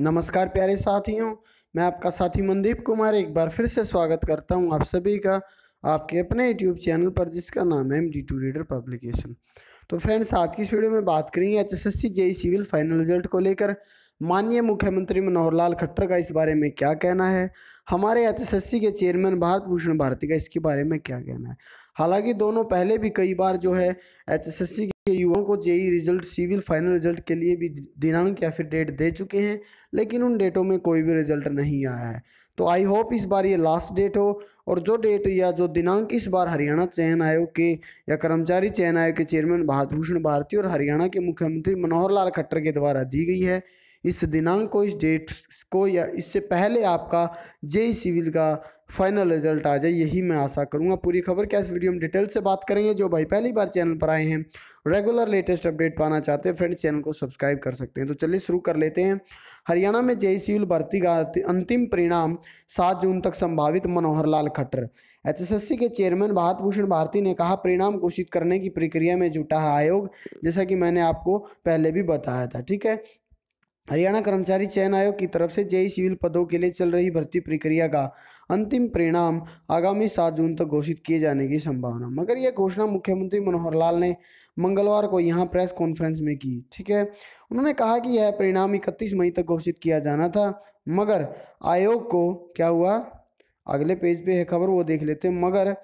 नमस्कार प्यारे साथियों मैं आपका साथी मनदीप कुमार एक बार फिर से स्वागत करता हूं आप सभी का आपके अपने यूट्यूब चैनल पर जिसका नाम है M D two reader publication तो फ्रेंड्स आज की इस वीडियो में बात करेंगे H S S C JE civil final result को लेकर माननीय मुख्यमंत्री मनोहर लाल खट्टर का इस बारे में क्या कहना है हमारे एच एस एस सी के चेयरमैन भारत भूषण भारती का इसके बारे में क्या कहना है हालांकि दोनों पहले भी कई बार जो है एच एस एस सी युवाओं को JE result civil final result के लिए भी दिनांक या फिर डेट दे चुके हैं लेकिन उन डेटों में कोई भी रिजल्ट नहीं आया है तो आई होप इस बार ये लास्ट डेट हो और जो डेट या जो दिनांक इस बार हरियाणा चयन आयोग के या कर्मचारी चयन आयोग के चेयरमैन भारत भूषण भारती और हरियाणा के मुख्यमंत्री मनोहर लाल खट्टर के द्वारा दी गई है इस दिनांक को इस डेट को या इससे पहले आपका जे सिविल का फाइनल रिजल्ट आ जाए यही मैं आशा करूंगा पूरी खबर क्या इस वीडियो में डिटेल से बात करेंगे जो भाई पहली बार चैनल पर आए हैं रेगुलर लेटेस्ट अपडेट पाना चाहते हैं फ्रेंड्स चैनल को सब्सक्राइब कर सकते हैं तो चलिए शुरू कर लेते हैं हरियाणा में जेई सिविल भर्ती का अंतिम परिणाम सात जून तक संभावित Manohar Lal Khattar H K chairman Bharat Bhushan Bharti ने कहा परिणाम घोषित करने की प्रक्रिया में जुटा है आयोग जैसा कि मैंने आपको पहले भी बताया था ठीक है हरियाणा कर्मचारी चयन आयोग की तरफ से जेई सिविल पदों के लिए चल रही भर्ती प्रक्रिया का अंतिम परिणाम आगामी सात जून तक घोषित किए जाने की संभावना मगर यह घोषणा मुख्यमंत्री मनोहर लाल ने मंगलवार को यहाँ प्रेस कॉन्फ्रेंस में की ठीक है उन्होंने कहा कि यह परिणाम इकतीस मई तक घोषित किया जाना था मगर आयोग को क्या हुआ अगले पेज पे है खबर वो देख लेते हैं मगर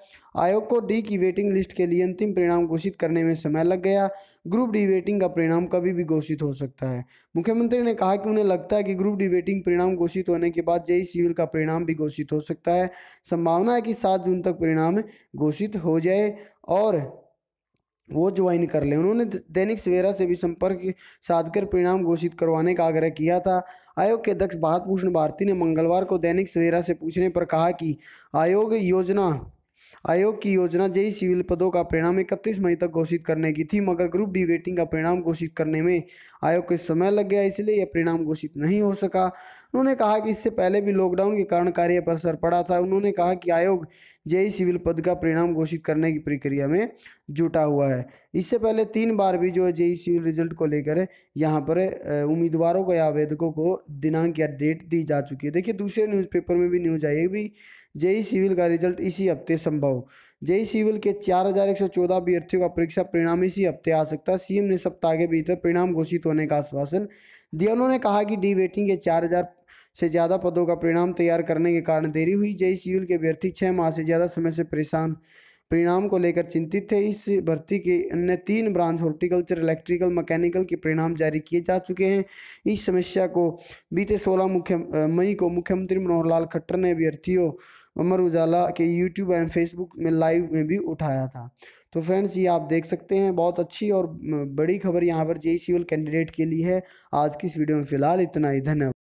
आयोग को डी की वेटिंग लिस्ट के लिए अंतिम परिणाम घोषित करने में समय लग गया ग्रुप डी वेटिंग का परिणाम कभी भी घोषित हो सकता है मुख्यमंत्री ने कहा कि उन्हें लगता है कि ग्रुप डी वेटिंग परिणाम घोषित होने के बाद जेई सिविल का परिणाम भी घोषित हो सकता है संभावना है कि सात जून तक परिणाम घोषित हो जाए और वो ज्वाइन कर लें उन्होंने दैनिक सवेरा से भी संपर्क साधकर परिणाम घोषित करवाने का आग्रह किया था आयोग के अध्यक्ष भारत भूषण भारती ने मंगलवार को दैनिक सवेरा से पूछने पर कहा कि आयोग योजना आयोग की योजना जेई सिविल पदों का परिणाम इकतीस मई तक घोषित करने की थी मगर ग्रुप डी वेटिंग का परिणाम घोषित करने में आयोग को समय लग गया इसलिए यह परिणाम घोषित नहीं हो सका उन्होंने कहा कि इससे पहले भी लॉकडाउन के कारण कार्य पर असर पड़ा था उन्होंने कहा कि आयोग जेई सिविल पद का परिणाम घोषित करने की प्रक्रिया में जुटा हुआ है इससे पहले तीन बार भी जो जेई सिविल रिजल्ट को लेकर यहाँ पर उम्मीदवारों को या आवेदकों को दिनांक या डेट दी जा चुकी है देखिए दूसरे न्यूज़पेपर में भी न्यूज़ आई भी जेई सिविल का रिजल्ट इसी हफ्ते संभव जेई सिविल के चार हजार एक सौ चौदह अभ्यर्थियों का परीक्षा परिणाम इसी हफ्ते आ सकता है सीएम ने सप्ताह के भीतर परिणाम घोषित होने का आश्वासन दिया उन्होंने कहा कि डी वेटिंग के चार हजार से ज़्यादा पदों का परिणाम तैयार करने के कारण देरी हुई जय सीयूल के अभ्यर्थी छः माह से ज़्यादा समय से परेशान परिणाम को लेकर चिंतित थे इस भर्ती के अन्य तीन ब्रांच हॉर्टिकल्चर इलेक्ट्रिकल मैकेनिकल के परिणाम जारी किए जा चुके हैं इस समस्या को बीते 16 मुख्य मई को मुख्यमंत्री मनोहर लाल खट्टर ने अभ्यर्थियों अमर उजाला के यूट्यूब एंड फेसबुक में लाइव में भी उठाया था तो फ्रेंड्स ये आप देख सकते हैं बहुत अच्छी और बड़ी खबर यहाँ पर जे कैंडिडेट के लिए है आज की इस वीडियो में फिलहाल इतना ही धन्यवाद